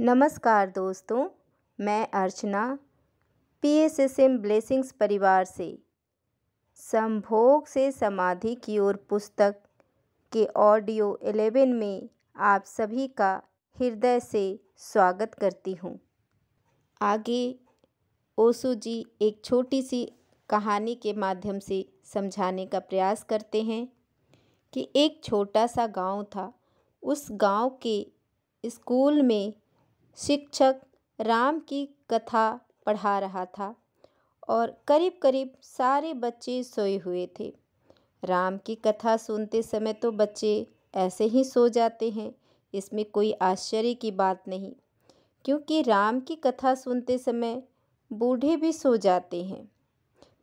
नमस्कार दोस्तों मैं Archana P S S M blessings परिवार से संभोग से समाधि की ओर पुस्तक के ऑडियो एलेवन में आप सभी का हृदय से स्वागत करती हूँ आगे ओसु जी एक छोटी सी कहानी के माध्यम से समझाने का प्रयास करते हैं कि एक छोटा सा गांव था उस गांव के स्कूल में शिक्षक राम की कथा पढ़ा रहा था और करीब करीब सारे बच्चे सोए हुए थे राम की कथा सुनते समय तो बच्चे ऐसे ही सो जाते हैं इसमें कोई आश्चर्य की बात नहीं क्योंकि राम की कथा सुनते समय बूढ़े भी सो जाते हैं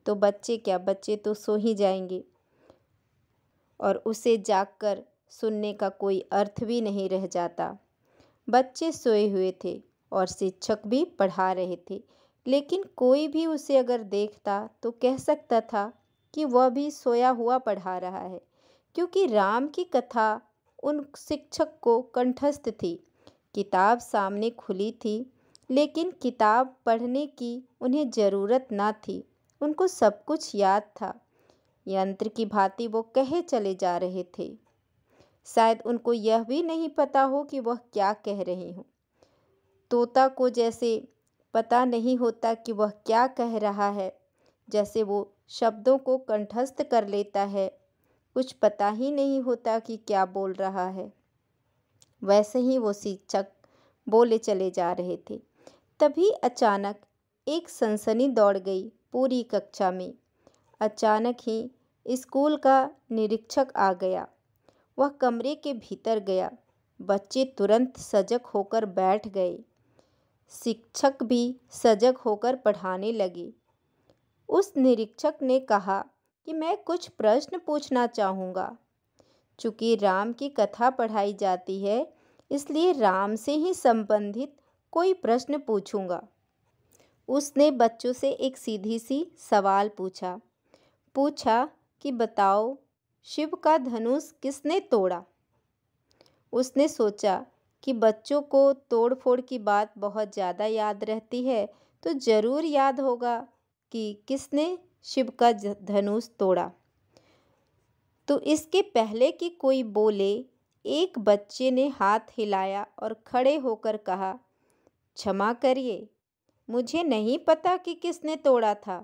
तो बच्चे क्या बच्चे तो सो ही जाएंगे और उसे जागकर सुनने का कोई अर्थ भी नहीं रह जाता बच्चे सोए हुए थे और शिक्षक भी पढ़ा रहे थे लेकिन कोई भी उसे अगर देखता तो कह सकता था कि वह भी सोया हुआ पढ़ा रहा है क्योंकि राम की कथा उन शिक्षक को कंठस्थ थी किताब सामने खुली थी लेकिन किताब पढ़ने की उन्हें ज़रूरत ना थी उनको सब कुछ याद था यंत्र की भांति वो कहे चले जा रहे थे शायद उनको यह भी नहीं पता हो कि वह क्या कह रही हूँ तोता को जैसे पता नहीं होता कि वह क्या कह रहा है जैसे वो शब्दों को कंठस्थ कर लेता है कुछ पता ही नहीं होता कि क्या बोल रहा है वैसे ही वो शिक्षक बोले चले जा रहे थे तभी अचानक एक सनसनी दौड़ गई पूरी कक्षा में अचानक ही स्कूल का निरीक्षक आ गया वह कमरे के भीतर गया बच्चे तुरंत सजग होकर बैठ गए शिक्षक भी सजग होकर पढ़ाने लगे उस निरीक्षक ने कहा कि मैं कुछ प्रश्न पूछना चाहूँगा चूँकि राम की कथा पढ़ाई जाती है इसलिए राम से ही संबंधित कोई प्रश्न पूछूंगा उसने बच्चों से एक सीधी सी सवाल पूछा पूछा कि बताओ शिव का धनुष किसने तोड़ा उसने सोचा कि बच्चों को तोड़ फोड़ की बात बहुत ज़्यादा याद रहती है तो ज़रूर याद होगा कि किसने शिव का धनुष तोड़ा तो इसके पहले कि कोई बोले एक बच्चे ने हाथ हिलाया और खड़े होकर कहा क्षमा करिए मुझे नहीं पता कि किसने तोड़ा था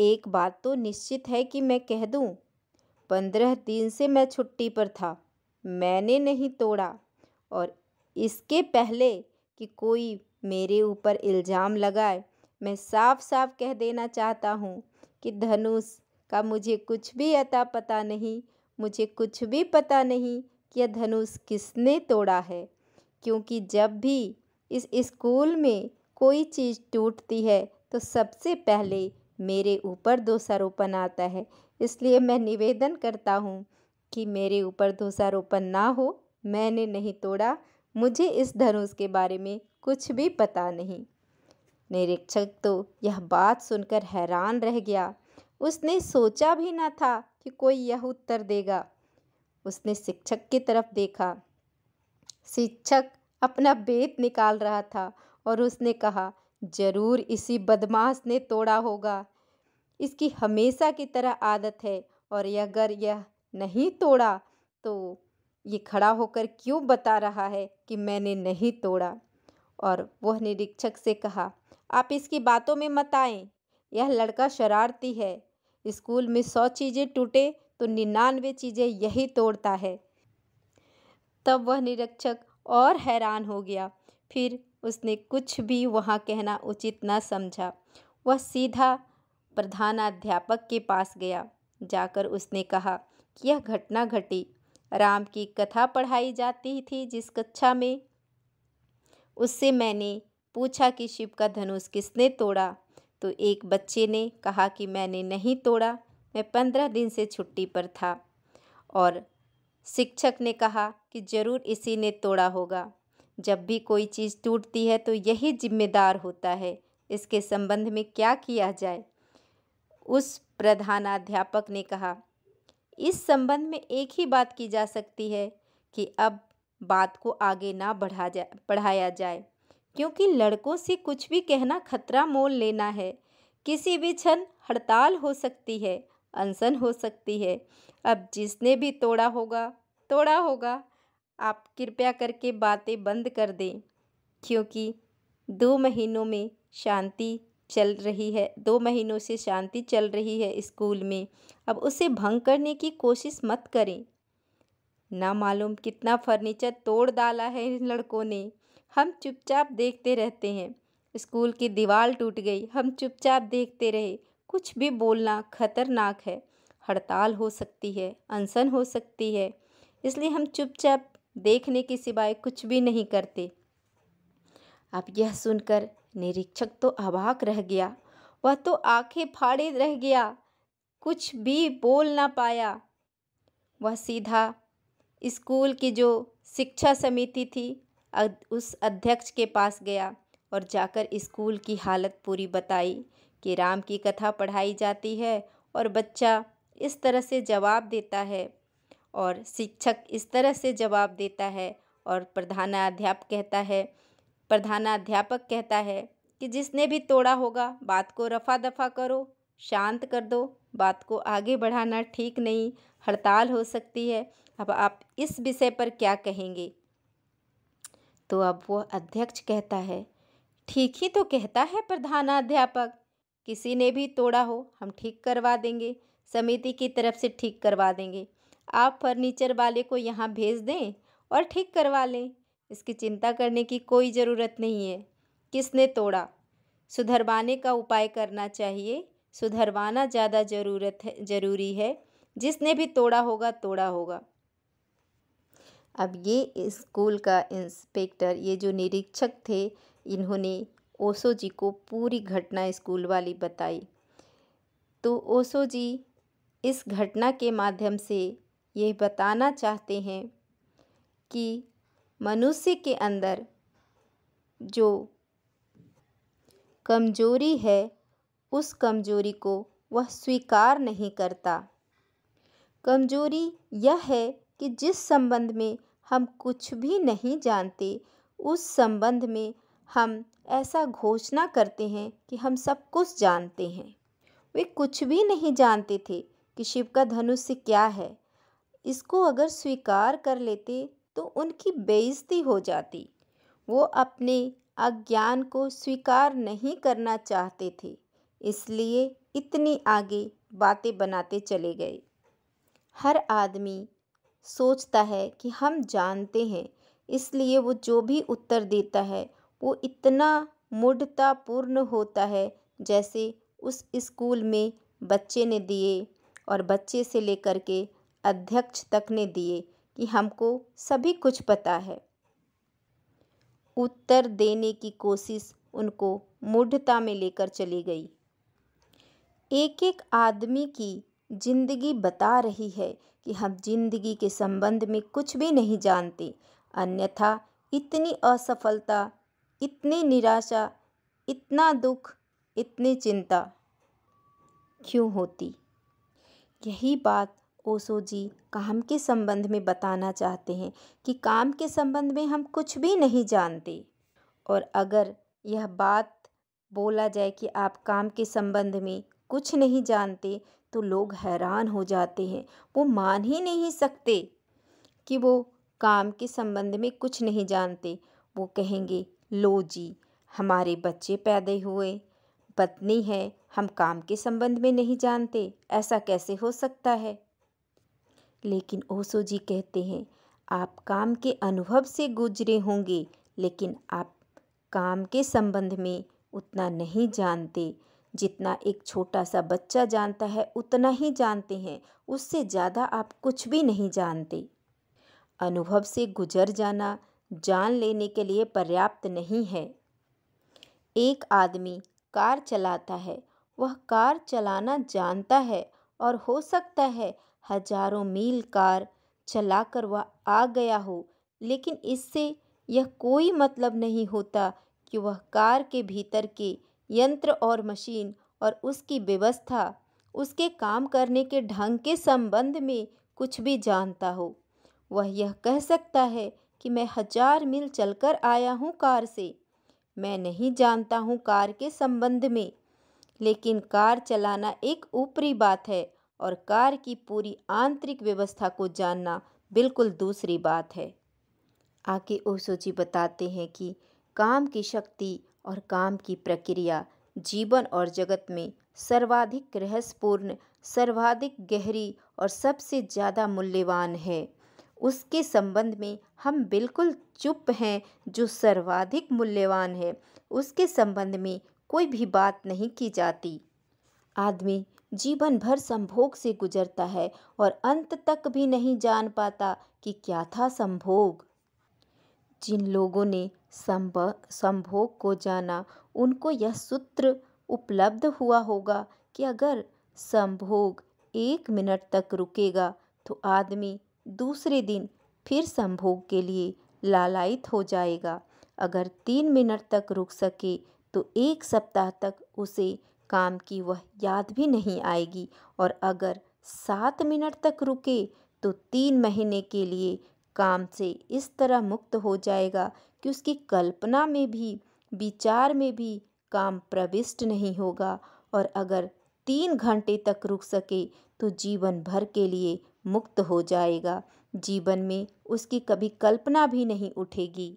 एक बात तो निश्चित है कि मैं कह दूं पंद्रह दिन से मैं छुट्टी पर था मैंने नहीं तोड़ा और इसके पहले कि कोई मेरे ऊपर इल्ज़ाम लगाए मैं साफ साफ कह देना चाहता हूँ कि धनुष का मुझे कुछ भी अता पता नहीं मुझे कुछ भी पता नहीं कि यह धनुष किसने तोड़ा है क्योंकि जब भी इस स्कूल में कोई चीज़ टूटती है तो सबसे पहले मेरे ऊपर दोषारोपण आता है इसलिए मैं निवेदन करता हूँ कि मेरे ऊपर दोषारोपण ना हो मैंने नहीं तोड़ा मुझे इस धनुष के बारे में कुछ भी पता नहीं निरीक्षक तो यह बात सुनकर हैरान रह गया उसने सोचा भी ना था कि कोई यह उत्तर देगा उसने शिक्षक की तरफ देखा शिक्षक अपना बेत निकाल रहा था और उसने कहा जरूर इसी बदमाश ने तोड़ा होगा इसकी हमेशा की तरह आदत है और अगर यह नहीं तोड़ा तो ये खड़ा होकर क्यों बता रहा है कि मैंने नहीं तोड़ा और वह निरीक्षक से कहा आप इसकी बातों में मत आएं यह लड़का शरारती है स्कूल में सौ चीज़ें टूटे तो निन्यानवे चीज़ें यही तोड़ता है तब वह निरीक्षक और हैरान हो गया फिर उसने कुछ भी वहाँ कहना उचित न समझा वह सीधा प्रधानाध्यापक के पास गया जाकर उसने कहा कि यह घटना घटी राम की कथा पढ़ाई जाती थी जिस कक्षा में उससे मैंने पूछा कि शिव का धनुष किसने तोड़ा तो एक बच्चे ने कहा कि मैंने नहीं तोड़ा मैं पंद्रह दिन से छुट्टी पर था और शिक्षक ने कहा कि ज़रूर इसी ने तोड़ा होगा जब भी कोई चीज़ टूटती है तो यही जिम्मेदार होता है इसके संबंध में क्या किया जाए उस प्रधानाध्यापक ने कहा इस संबंध में एक ही बात की जा सकती है कि अब बात को आगे ना बढ़ा जा बढ़ाया जाए क्योंकि लड़कों से कुछ भी कहना खतरा मोल लेना है किसी भी क्षण हड़ताल हो सकती है अनसन हो सकती है अब जिसने भी तोड़ा होगा तोड़ा होगा आप कृपया करके बातें बंद कर दें क्योंकि दो महीनों में शांति चल रही है दो महीनों से शांति चल रही है स्कूल में अब उसे भंग करने की कोशिश मत करें ना मालूम कितना फर्नीचर तोड़ डाला है इन लड़कों ने हम चुपचाप देखते रहते हैं स्कूल की दीवार टूट गई हम चुपचाप देखते रहे कुछ भी बोलना खतरनाक है हड़ताल हो सकती है अनशन हो सकती है इसलिए हम चुपचाप देखने के सिवाय कुछ भी नहीं करते अब यह सुनकर निरीक्षक तो अबाक रह गया वह तो आंखें फाड़े रह गया कुछ भी बोल ना पाया वह सीधा स्कूल की जो शिक्षा समिति थी उस अध्यक्ष के पास गया और जाकर स्कूल की हालत पूरी बताई कि राम की कथा पढ़ाई जाती है और बच्चा इस तरह से जवाब देता है और शिक्षक इस तरह से जवाब देता है और प्रधानाध्याप कहता है प्रधानाध्यापक कहता है कि जिसने भी तोड़ा होगा बात को रफा दफा करो शांत कर दो बात को आगे बढ़ाना ठीक नहीं हड़ताल हो सकती है अब आप इस विषय पर क्या कहेंगे तो अब वो अध्यक्ष कहता है ठीक ही तो कहता है प्रधानाध्यापक किसी ने भी तोड़ा हो हम ठीक करवा देंगे समिति की तरफ से ठीक करवा देंगे आप फर्नीचर वाले को यहाँ भेज दें और ठीक करवा लें इसकी चिंता करने की कोई ज़रूरत नहीं है किसने तोड़ा सुधरवाने का उपाय करना चाहिए सुधरवाना ज़्यादा ज़रूरत है ज़रूरी है जिसने भी तोड़ा होगा तोड़ा होगा अब ये स्कूल का इंस्पेक्टर ये जो निरीक्षक थे इन्होंने ओसो जी को पूरी घटना स्कूल वाली बताई तो ओसो जी इस घटना के माध्यम से यह बताना चाहते हैं कि मनुष्य के अंदर जो कमजोरी है उस कमजोरी को वह स्वीकार नहीं करता कमजोरी यह है कि जिस संबंध में हम कुछ भी नहीं जानते उस संबंध में हम ऐसा घोषणा करते हैं कि हम सब कुछ जानते हैं वे कुछ भी नहीं जानते थे कि शिव का धनुष क्या है इसको अगर स्वीकार कर लेते तो उनकी बेइज्जती हो जाती वो अपने अज्ञान को स्वीकार नहीं करना चाहते थे इसलिए इतनी आगे बातें बनाते चले गए हर आदमी सोचता है कि हम जानते हैं इसलिए वो जो भी उत्तर देता है वो इतना मूढ़तापूर्ण होता है जैसे उस स्कूल में बच्चे ने दिए और बच्चे से लेकर के अध्यक्ष तक ने दिए कि हमको सभी कुछ पता है उत्तर देने की कोशिश उनको मूढ़ता में लेकर चली गई एक एक आदमी की जिंदगी बता रही है कि हम जिंदगी के संबंध में कुछ भी नहीं जानते अन्यथा इतनी असफलता इतनी निराशा इतना दुख इतनी चिंता क्यों होती यही बात ओशो जी काम के संबंध में बताना चाहते हैं कि काम के संबंध में हम कुछ भी नहीं जानते और अगर यह बात बोला जाए कि आप काम के संबंध में कुछ नहीं जानते तो लोग हैरान हो जाते हैं वो मान ही नहीं सकते कि वो काम के संबंध में कुछ नहीं जानते वो कहेंगे लो जी हमारे बच्चे पैदे हुए पत्नी है हम काम के संबंध में नहीं जानते ऐसा कैसे हो सकता है लेकिन ओसो जी कहते हैं आप काम के अनुभव से गुजरे होंगे लेकिन आप काम के संबंध में उतना नहीं जानते जितना एक छोटा सा बच्चा जानता है उतना ही जानते हैं उससे ज़्यादा आप कुछ भी नहीं जानते अनुभव से गुजर जाना जान लेने के लिए पर्याप्त नहीं है एक आदमी कार चलाता है वह कार चलाना जानता है और हो सकता है हजारों मील कार चलाकर वह आ गया हो लेकिन इससे यह कोई मतलब नहीं होता कि वह कार के भीतर के यंत्र और मशीन और उसकी व्यवस्था उसके काम करने के ढंग के संबंध में कुछ भी जानता हो वह यह कह सकता है कि मैं हजार मील चलकर आया हूँ कार से मैं नहीं जानता हूँ कार के संबंध में लेकिन कार चलाना एक ऊपरी बात है और कार की पूरी आंतरिक व्यवस्था को जानना बिल्कुल दूसरी बात है आगे ओसो जी बताते हैं कि काम की शक्ति और काम की प्रक्रिया जीवन और जगत में सर्वाधिक रहस्यपूर्ण सर्वाधिक गहरी और सबसे ज़्यादा मूल्यवान है उसके संबंध में हम बिल्कुल चुप हैं जो सर्वाधिक मूल्यवान है उसके संबंध में कोई भी बात नहीं की जाती आदमी जीवन भर संभोग से गुजरता है और अंत तक भी नहीं जान पाता कि क्या था संभोग जिन लोगों ने संभ संभोग को जाना उनको यह सूत्र उपलब्ध हुआ होगा कि अगर संभोग एक मिनट तक रुकेगा तो आदमी दूसरे दिन फिर संभोग के लिए लालायित हो जाएगा अगर तीन मिनट तक रुक सके तो एक सप्ताह तक उसे काम की वह याद भी नहीं आएगी और अगर सात मिनट तक रुके तो तीन महीने के लिए काम से इस तरह मुक्त हो जाएगा कि उसकी कल्पना में भी विचार में भी काम प्रविष्ट नहीं होगा और अगर तीन घंटे तक रुक सके तो जीवन भर के लिए मुक्त हो जाएगा जीवन में उसकी कभी कल्पना भी नहीं उठेगी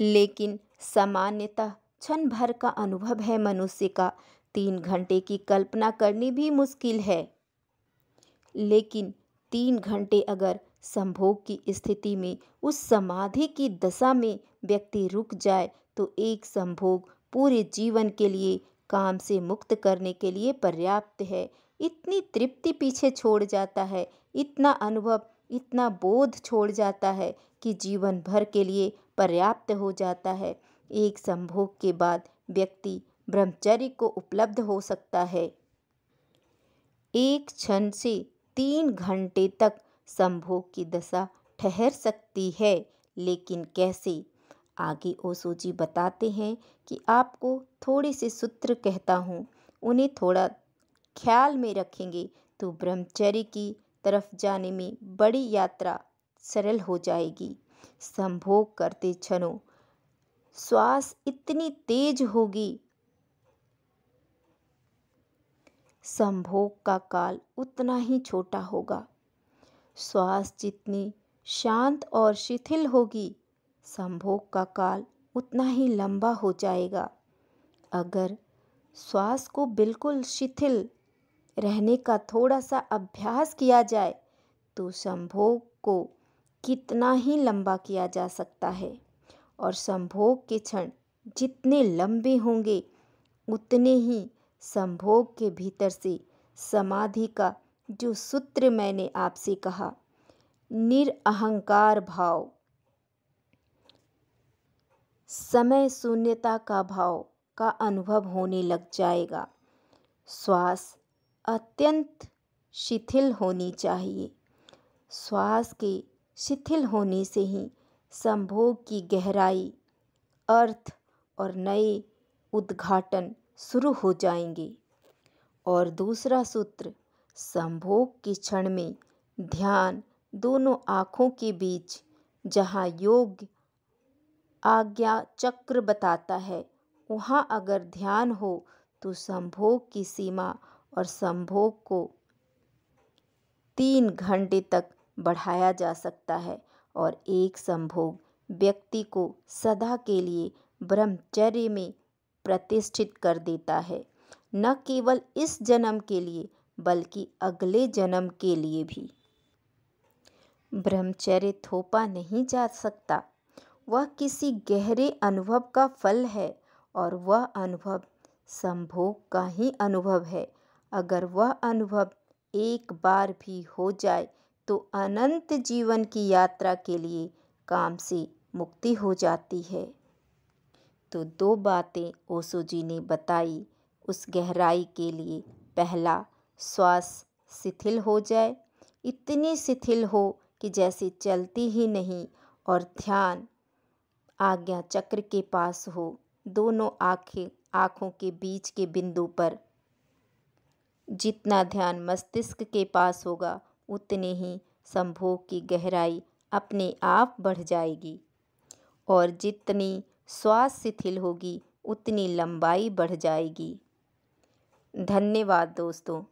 लेकिन सामान्यतः क्षण भर का अनुभव है मनुष्य का तीन घंटे की कल्पना करनी भी मुश्किल है लेकिन तीन घंटे अगर संभोग की स्थिति में उस समाधि की दशा में व्यक्ति रुक जाए तो एक संभोग पूरे जीवन के लिए काम से मुक्त करने के लिए पर्याप्त है इतनी तृप्ति पीछे छोड़ जाता है इतना अनुभव इतना बोध छोड़ जाता है कि जीवन भर के लिए पर्याप्त हो जाता है एक संभोग के बाद व्यक्ति ब्रह्मचर्य को उपलब्ध हो सकता है एक क्षण से तीन घंटे तक संभोग की दशा ठहर सकती है लेकिन कैसे आगे ओसो जी बताते हैं कि आपको थोड़े से सूत्र कहता हूँ उन्हें थोड़ा ख्याल में रखेंगे तो ब्रह्मचर्य की तरफ जाने में बड़ी यात्रा सरल हो जाएगी संभोग करते क्षणों श्वास इतनी तेज होगी संभोग का काल उतना ही छोटा होगा श्वास जितनी शांत और शिथिल होगी संभोग का काल उतना ही लंबा हो जाएगा अगर श्वास को बिल्कुल शिथिल रहने का थोड़ा सा अभ्यास किया जाए तो संभोग को कितना ही लंबा किया जा सकता है और संभोग के क्षण जितने लंबे होंगे उतने ही संभोग के भीतर से समाधि का जो सूत्र मैंने आपसे कहा निरअहंकार भाव समय शून्यता का भाव का अनुभव होने लग जाएगा श्वास अत्यंत शिथिल होनी चाहिए श्वास के शिथिल होने से ही संभोग की गहराई अर्थ और नए उद्घाटन शुरू हो जाएंगे और दूसरा सूत्र संभोग के क्षण में ध्यान दोनों आँखों के बीच जहाँ योग आज्ञा चक्र बताता है वहाँ अगर ध्यान हो तो संभोग की सीमा और संभोग को तीन घंटे तक बढ़ाया जा सकता है और एक संभोग व्यक्ति को सदा के लिए ब्रह्मचर्य में प्रतिष्ठित कर देता है न केवल इस जन्म के लिए बल्कि अगले जन्म के लिए भी ब्रह्मचर्य थोपा नहीं जा सकता वह किसी गहरे अनुभव का फल है और वह अनुभव संभोग का ही अनुभव है अगर वह अनुभव एक बार भी हो जाए तो अनंत जीवन की यात्रा के लिए काम से मुक्ति हो जाती है तो दो बातें ओसो जी ने बताई उस गहराई के लिए पहला श्वास शिथिल हो जाए इतनी शिथिल हो कि जैसे चलती ही नहीं और ध्यान आज्ञा चक्र के पास हो दोनों आँखें आँखों के बीच के बिंदु पर जितना ध्यान मस्तिष्क के पास होगा उतने ही संभोग की गहराई अपने आप बढ़ जाएगी और जितनी श्वास शिथिल होगी उतनी लंबाई बढ़ जाएगी धन्यवाद दोस्तों